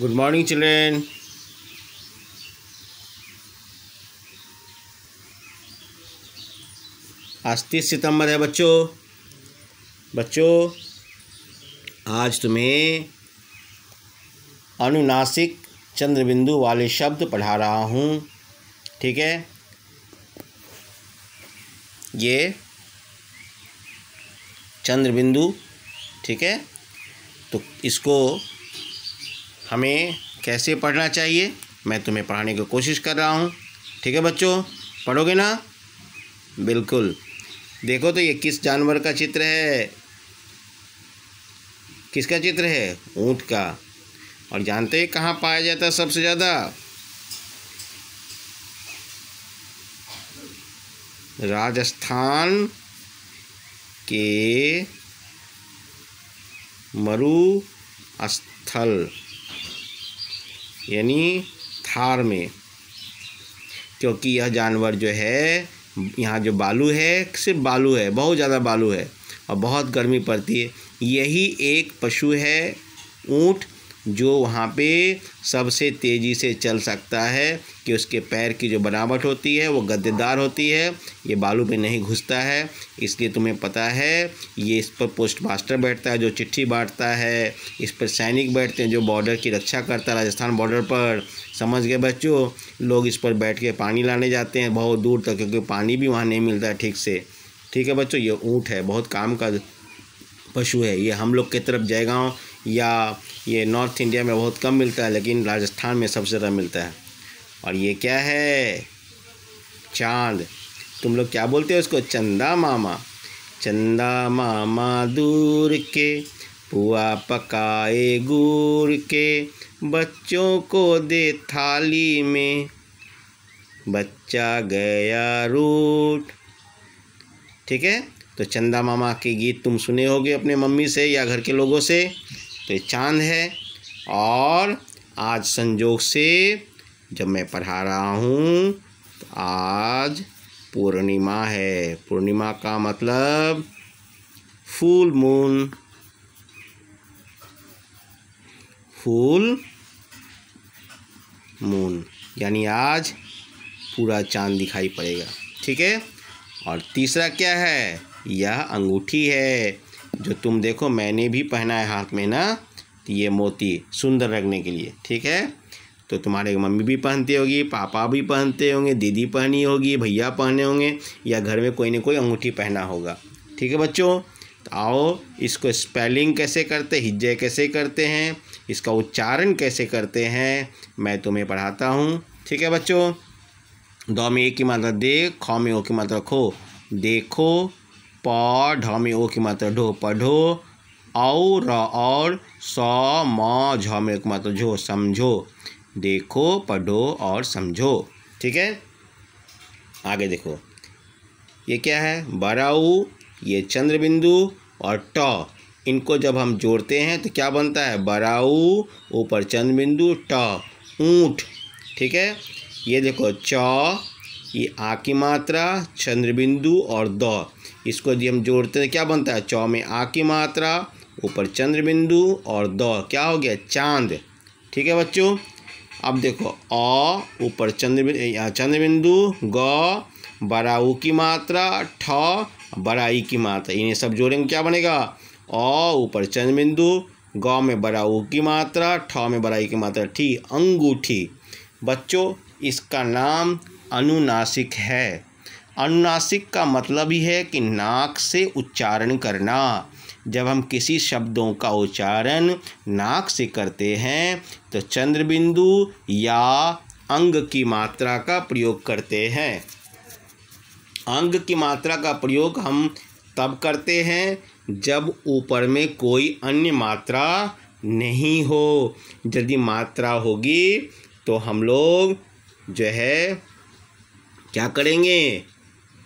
good morning children आज तीस सितंबर है बच्चों बच्चों आज तुम्हें अनुनासिक चंद्रबिंदु वाले शब्द पढ़ा रहा हूँ ठीक है ये चंद्रबिंदु ठीक है तो इसको हमें कैसे पढ़ना चाहिए मैं तुम्हें पढ़ाने की कोशिश कर रहा हूँ ठीक है बच्चों पढ़ोगे ना बिल्कुल देखो तो ये किस जानवर का चित्र है किसका चित्र है ऊँट का और जानते हैं कहाँ पाया जाता है सबसे ज़्यादा राजस्थान के मरुस्थल यानी थार में क्योंकि यह जानवर जो है यहाँ जो बालू है सिर्फ बालू है बहुत ज़्यादा बालू है और बहुत गर्मी पड़ती है यही एक पशु है ऊँट जो वहाँ पे सबसे तेज़ी से चल सकता है कि उसके पैर की जो बनावट होती है वो गद्देदार होती है ये बालू पे नहीं घुसता है इसलिए तुम्हें पता है ये इस पर पोस्ट मास्टर बैठता है जो चिट्ठी बांटता है इस पर सैनिक बैठते हैं जो बॉर्डर की रक्षा करता है राजस्थान बॉर्डर पर समझ गए बच्चों लोग इस पर बैठ के पानी लाने जाते हैं बहुत दूर तक क्योंकि पानी भी वहाँ नहीं मिलता है ठीक से ठीक है बच्चों ये ऊँट है बहुत काम का पशु है ये हम लोग के तरफ गाँव या ये नॉर्थ इंडिया में बहुत कम मिलता है लेकिन राजस्थान में सबसे ज़्यादा मिलता है और ये क्या है चांद तुम लोग क्या बोलते हो उसको चंदा मामा चंदा मामा दूर के पुआ पकाए गुर के बच्चों को दे थाली में बच्चा गया रूट ठीक है तो चंदा मामा के गीत तुम सुने होगे अपने मम्मी से या घर के लोगों से तो ये चांद है और आज संजोग से जब मैं पढ़ा रहा हूँ तो आज पूर्णिमा है पूर्णिमा का मतलब फूल मून फूल मून यानी आज पूरा चांद दिखाई पड़ेगा ठीक है और तीसरा क्या है यह अंगूठी है जो तुम देखो मैंने भी पहना है हाथ में ना तो ये मोती सुंदर रखने के लिए ठीक है तो तुम्हारे मम्मी भी पहनती होगी पापा भी पहनते होंगे दीदी पहनी होगी भैया पहने होंगे या घर में कोई ना कोई अंगूठी पहना होगा ठीक है बच्चों तो आओ इसको स्पेलिंग कैसे करते हिज्जे कैसे करते हैं इसका उच्चारण कैसे करते हैं मैं तुम्हें पढ़ाता हूँ ठीक है बच्चों दो में एक की मात्रा दे खो में ओ की मात्रा खो देखो प ढ में ओ की मात्रा ढो पढ़ो औ र और स म झ में एक मात्रा झो समझो देखो पढ़ो और समझो ठीक है आगे देखो ये क्या है बराऊ ये चंद्रबिंदु और ट इनको जब हम जोड़ते हैं तो क्या बनता है बराऊ ऊपर चंद्रबिंदु ट ऊँट ठीक है ये देखो च ये आ की मात्रा चंद्रबिंदु और द इसको यदि हम जोड़ते हैं तो क्या बनता है चौ में आ की मात्रा ऊपर चंद्र बिंदु और द क्या हो गया चांद ठीक है बच्चों अब देखो अ ऊपर चंद्र चंद्र बिंदु ग बड़ा ऊ की मात्रा ठ बड़ा ई की मात्रा इन्हें सब जोड़ेंगे क्या बनेगा अ ऊपर चंद्र बिंदु ग में बड़ा ऊ की मात्रा ठ में बड़ा ई की मात्रा ठी अंगूठी बच्चों इसका नाम अनुनासिक है अनुनासिक का मतलब ही है कि नाक से उच्चारण करना जब हम किसी शब्दों का उच्चारण नाक से करते हैं तो चंद्रबिंदु या अंग की मात्रा का प्रयोग करते हैं अंग की मात्रा का प्रयोग हम तब करते हैं जब ऊपर में कोई अन्य मात्रा नहीं हो यदि मात्रा होगी तो हम लोग जो है क्या करेंगे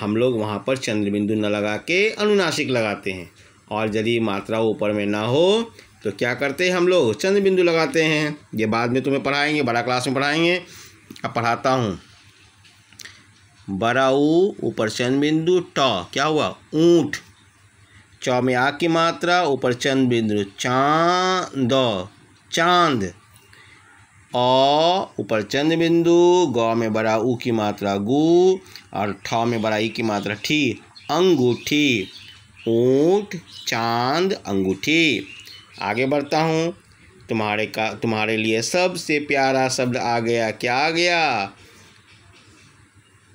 हम लोग वहाँ पर चंद्रबिंदु न लगा के अनुनासिक लगाते हैं और यदि मात्रा ऊपर में ना हो तो क्या करते हैं हम लोग चंद्रबिंदु लगाते हैं ये बाद में तुम्हें पढ़ाएंगे बड़ा क्लास में पढ़ाएंगे अब पढ़ाता हूँ बड़ा ऊ ऊपर चंद बिंदु ट क्या हुआ ऊँट चौ में आ की मात्रा ऊपर चंद बिंदु चांद चांद अ ऊपर चंद्र बिंदु गौ में बड़ा ऊ की मात्रा गु और ठ में बड़ा ई की मात्रा ठी अंगूठी ऊंट चांद अंगूठी आगे बढ़ता हूँ तुम्हारे का तुम्हारे लिए सबसे प्यारा शब्द आ गया क्या आ गया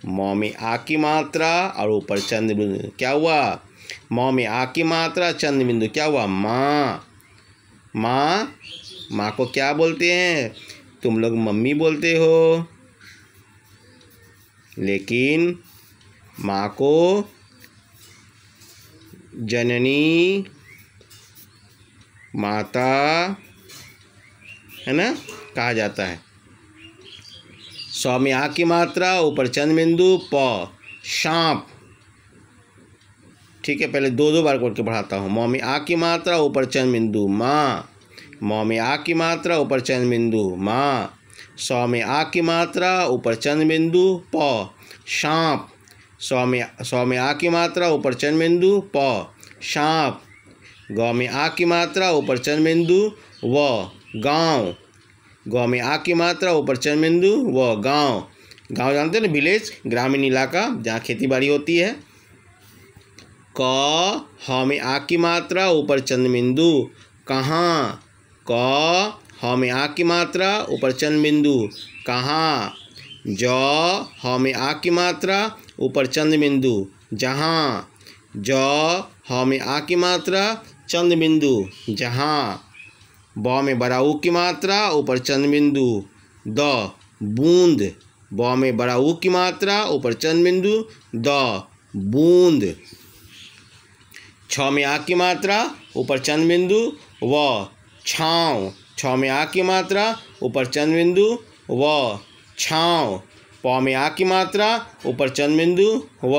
मौ में आ की मात्रा और ऊपर चंद्र बिंदु क्या हुआ मौ में आ की मात्रा चंद्र बिंदु क्या हुआ माँ माँ माँ को क्या बोलते हैं तुम लोग मम्मी बोलते हो लेकिन माँ को जननी माता है ना कहा जाता है स्वामी आ की मात्रा ऊपर चंद बिंदु प शांप ठीक है पहले दो दो बार कोट के पढ़ाता हूँ मौमी आ की मात्रा ऊपर चंद बिंदु माँ मौ में आ की मात्रा ऊपर चंद बिंदु माँ सौ में आ की मात्रा ऊपर चंद बिंदु प शाप सौ में सौ में आ की मात्रा ऊपर चंद बिंदु प शाप गौ में आ की मात्रा ऊपर चंद बिंदु व गांव गौ में आ की मात्रा ऊपर चंद बिंदु व गांव गांव जानते हैं ना विलेज ग्रामीण इलाका जहाँ खेती बाड़ी होती है क ह में आ की मात्रा ऊपर चंद बिंदु कहाँ क ह में आ की मात्रा ऊपर चंद बिंदु कहाँ ज ह में आ की मात्रा ऊपर चंद बिंदु जहाँ ज ह में आ की मात्रा चंद बिंदु जहाँ ब में ऊ की मात्रा ऊपर चंद बिंदु द बूंद ब में ऊ की मात्रा ऊपर चंद बिंदु द बूंद छ में आ की मात्रा ऊपर चंद बिंदु व छाँव छाँव में आ की मात्रा ऊपर चंद बिंदु व छाँव पाँव में आ की मात्रा ऊपर चंद बिंदु व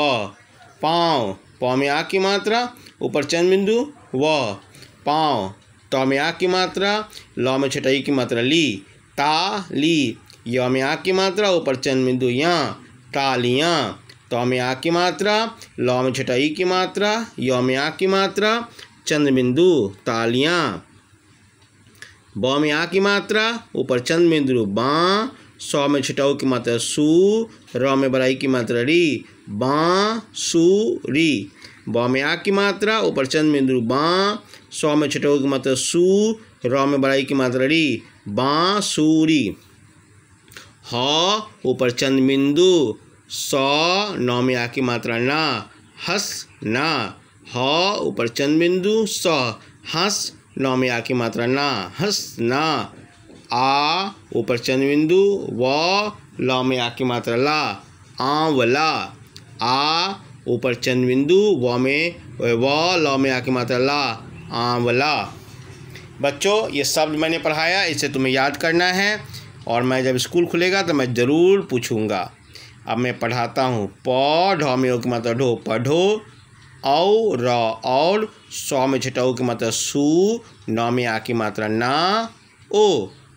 पाँव पाँव में आ की मात्रा ऊपर चंद बिंदु व पाँव तो में आ की मात्रा लौ में छटाई की मात्रा ली ता ली यौ में आ की मात्रा ऊपर चंद बिंदु यहाँ तालियाँ तो में आ की मात्रा लौ में छटाई की मात्रा यौ में आ की मात्रा चंद बिंदु तालियाँ ब में आ की मात्रा ऊपर चंद बिंदु बा सौ में छिटाऊ की मात्रा सु र में बराई की मात्रा री बा सु री ब में आ की मात्रा ऊपर चंद बिंदु बा सौ में छिटाऊ की मात्रा सु र में बराई की मात्रा री री ह ऊपर चंद बिंदु सौ नौ में आ की मात्रा ना हंस ना ह ऊपर चंद बिंदु सौ हंस नौ में आ की मात्रा ना हंस ना आ ऊपर चंद बिंदु व लौ में आ की मात्रा ला आंवला आ ऊपर चंद बिंदु व में व लौ में आ की मात्रा ला आंवला बच्चों ये शब्द मैंने पढ़ाया इसे तुम्हें याद करना है और मैं जब स्कूल खुलेगा तो मैं ज़रूर पूछूंगा अब मैं पढ़ाता हूँ प ढो में हो की मात्रा ढो पढ़ो औ र और सौ में छिटाओ की मात्रा सु नौ में आ की मात्रा ना ओ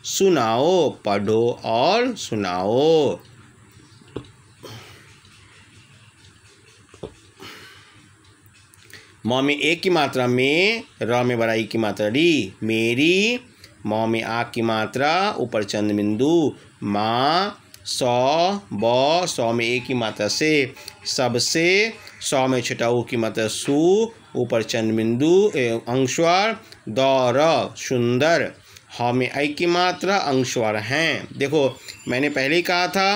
सुनाओ पढ़ो और सुनाओ म में ए की मात्रा में र में बड़ाई की मात्रा री मेरी म में आ की मात्रा ऊपर चंद बिंदु माँ सौ ब सौ में ए की मात्रा से सबसे सौ में ऊ की मात्रा सु ऊपर चंद्र बिंदु अंशवार दौर सुंदर ह में ऐ की मात्रा अंशवार हैं देखो मैंने पहले ही कहा था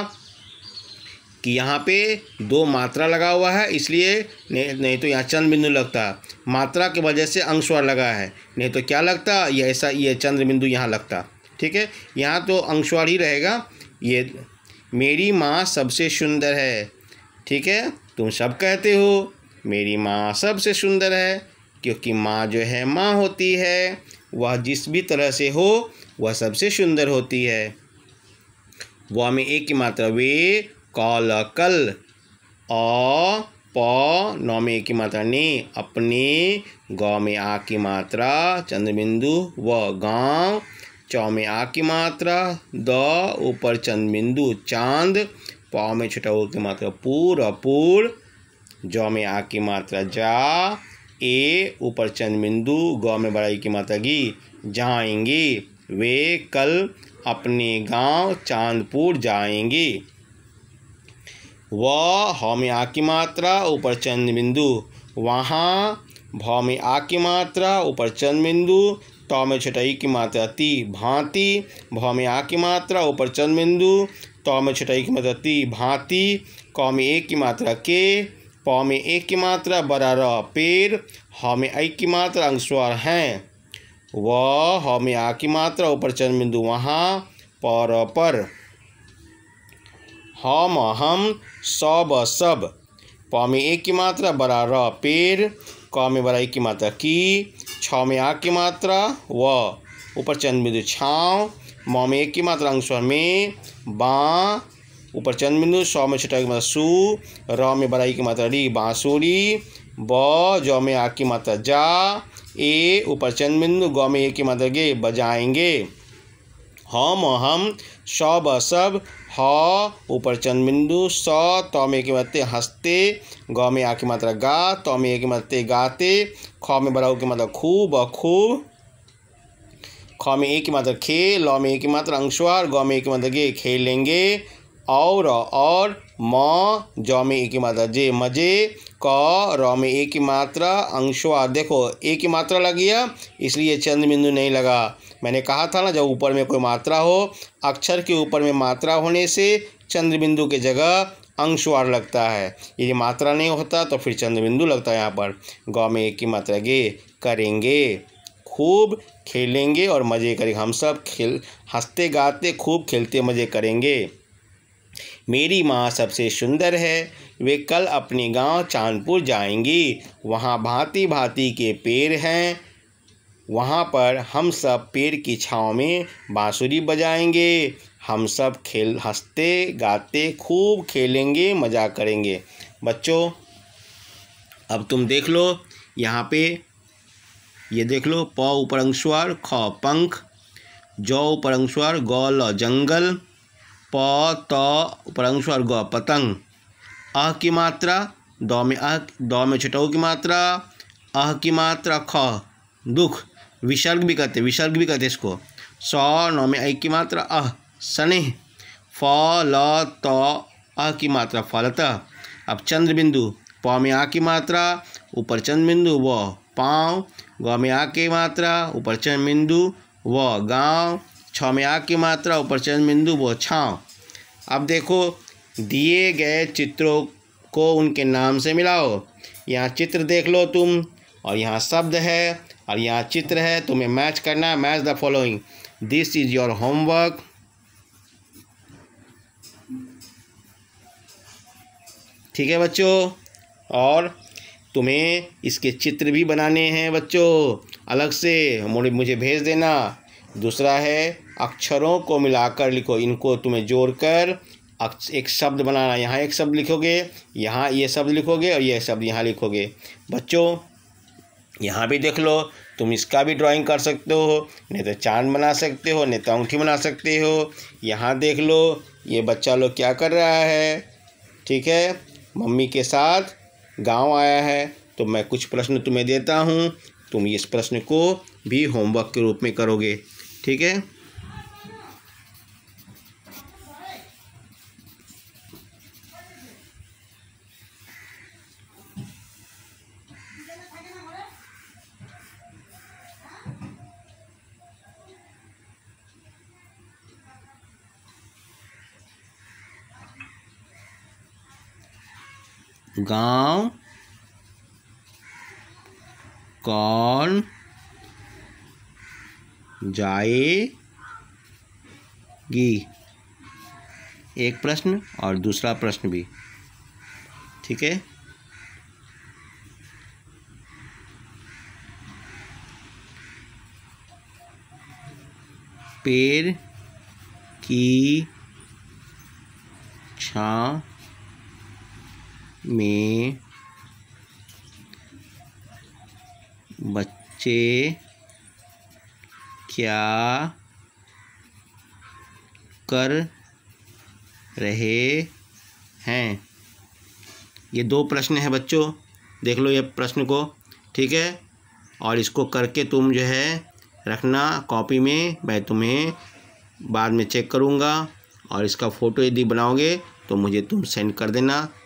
कि यहाँ पे दो मात्रा लगा हुआ है इसलिए नहीं नहीं तो यहाँ चंद्र बिंदु लगता मात्रा की वजह से अंशवार लगा है नहीं तो क्या लगता ये ऐसा ये चंद्र बिंदु यहाँ लगता ठीक है यहाँ तो अंशवार ही रहेगा ये मेरी माँ सबसे सुंदर है ठीक है तुम सब कहते हो मेरी माँ सबसे सुंदर है क्योंकि माँ जो है माँ होती है वह जिस भी तरह से हो वह सबसे सुंदर होती है वह में एक ही मात्रा वे कौल कल अ प नौ में एक ही मात्रा ने अपने गौ में आ की मात्रा चंद्रबिंदु व गांव चौ में आ की मात्रा द ऊपर चंद्रबिंदु चांद पाव में છટાઉલ કે मात्रा पूर अपूर जो में आ की मात्रा जा ए ऊपर चंद बिंदु ग में बड़ाई की मात्रा गी जाएंगी वे कल अपने गांव चांदपुर जाएंगी व हौ में आ की मात्रा ऊपर चंद बिंदु वहाँ भौमी में आ की मात्रा ऊपर चंद बिंदु टॉ में छटाई की मात्रा ती भांति भौ में आ की मात्रा ऊपर चंद बिंदु तो में छटाई की मात्रा ती भांति क में एक की मात्रा के प में एक की मात्रा बरार पेड़ ह में ऐ की मात्रा अंगस्वर हैं व ह में आ की मात्रा ऊपर चरण बिंदु वहाँ पर पर हम हम सब सब प में एक की मात्रा र पेड़ क में एक की मात्रा की छ में आ की मात्रा व ऊपर चरण बिंदु छाँव मौ में एक की मात्रा अंग स्वर में बा ऊपर चंद बिंदु सौ में छठा की मात्रा सु रॉ में बराई की मात्रा री बाँसुरी ब जौ में आ की मात्रा जा ए ऊपर चंद बिंदु गौ में एक की मात्रा गे बजाएंगे हम हम सौ ब सब ह ऊपर चंद बिंदु सौ तौ में एक मात्रा हंसते गौ में आ की मात्रा गा तौ में एक मात्रा गाते ख में बराऊ की मात्रा खूब खूब ख में एक ही मात्रा खे लॉ में एक ही मात्रा अंशवार गौ में एक ही मात्रा गे खेलेंगे और और म ज में एक ही मात्रा जे मजे क र में एक ही मात्रा अंशवार देखो एक ही मात्रा लगी गया इसलिए चंद्र बिंदु नहीं लगा मैंने कहा था ना जब ऊपर में कोई मात्रा हो अक्षर के ऊपर में मात्रा होने से चंद्र बिंदु के जगह अंशवार लगता है यदि मात्रा नहीं होता तो फिर चंद्र बिंदु लगता है यहाँ पर गौ में एक ही मात्रा गे करेंगे खूब खेलेंगे और मज़े करेंगे हम सब खेल हंसते गाते खूब खेलते मज़े करेंगे मेरी माँ सबसे सुंदर है वे कल अपने गांव चांदपुर जाएंगी वहाँ भांति भांति के पेड़ हैं वहाँ पर हम सब पेड़ की छाँव में बाँसुरी बजाएंगे हम सब खेल हंसते गाते खूब खेलेंगे मज़ा करेंगे बच्चों अब तुम देख लो यहाँ पे ये देख लो प ऊपर अंशुआर ख पंख जौ ऊपर अंशुआर ग ल जंगल प त ऊपर अंशुआर ग पतंग अह की मात्रा दौ में अ द में छठऊ की मात्रा अह की मात्रा ख दुख विसर्ग भी कहते विसर्ग भी कहते इसको स नौ में ऐ की मात्रा अह स्नेह फ ल त अ की मात्रा फलत अब चंद्र बिंदु प में आ की मात्रा ऊपर चंद्र बिंदु व पाँव ग में आ की मात्रा ऊपर चरण बिंदु व गांव छ में आ की मात्रा ऊपर चरण बिंदु व छाँव अब देखो दिए गए चित्रों को उनके नाम से मिलाओ यहाँ चित्र देख लो तुम और यहाँ शब्द है और यहाँ चित्र है तुम्हें मैच करना है match the following this is your homework ठीक है बच्चों और तुम्हें इसके चित्र भी बनाने हैं बच्चों अलग से मुझे भेज देना दूसरा है अक्षरों को मिलाकर लिखो इनको तुम्हें जोड़कर एक शब्द बनाना यहाँ एक शब्द लिखोगे यहाँ ये शब्द लिखोगे और ये शब्द यहाँ लिखोगे बच्चों यहाँ भी देख लो तुम इसका भी ड्राइंग कर सकते हो नहीं तो चांद बना सकते हो नहीं तो अंगूठी बना सकते हो यहाँ देख लो ये बच्चा लोग क्या कर रहा है ठीक है मम्मी के साथ गांव आया है तो मैं कुछ प्रश्न तुम्हें देता हूँ तुम इस प्रश्न को भी होमवर्क के रूप में करोगे ठीक है गांव कौन जाएगी एक प्रश्न और दूसरा प्रश्न भी ठीक है पेड़ की छाँ में बच्चे क्या कर रहे हैं ये दो प्रश्न है बच्चों देख लो ये प्रश्न को ठीक है और इसको करके तुम जो है रखना कॉपी में मैं तुम्हें बाद में चेक करूँगा और इसका फ़ोटो यदि बनाओगे तो मुझे तुम सेंड कर देना